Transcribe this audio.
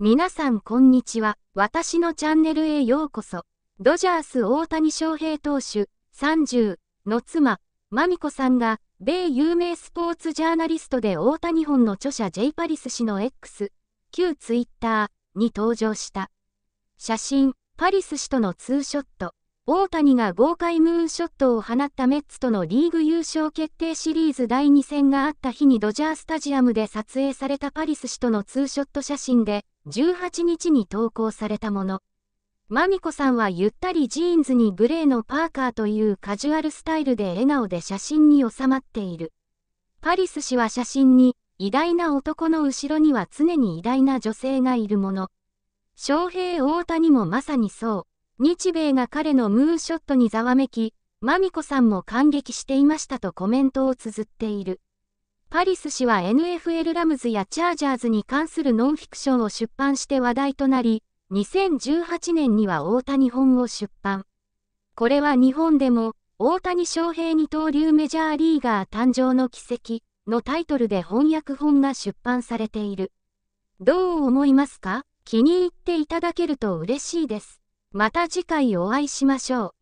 皆さんこんにちは。私のチャンネルへようこそ。ドジャース大谷翔平投手30の妻、マミコさんが、米有名スポーツジャーナリストで大谷本の著者 J パリス氏の X、旧ツイッターに登場した。写真、パリス氏とのツーショット。大谷が豪快ムーンショットを放ったメッツとのリーグ優勝決定シリーズ第2戦があった日にドジャースタジアムで撮影されたパリス氏とのツーショット写真で、18日に投稿されたもの。マミコさんはゆったりジーンズにグレーのパーカーというカジュアルスタイルで笑顔で写真に収まっている。パリス氏は写真に、偉大な男の後ろには常に偉大な女性がいるもの。翔平大谷もまさにそう。日米が彼のムーショットにざわめき、マミコさんも感激していましたとコメントを綴っている。パリス氏は NFL ラムズやチャージャーズに関するノンフィクションを出版して話題となり、2018年には大谷本を出版。これは日本でも、大谷翔平二刀流メジャーリーガー誕生の奇跡のタイトルで翻訳本が出版されている。どう思いますか気に入っていただけると嬉しいです。また次回お会いしましょう。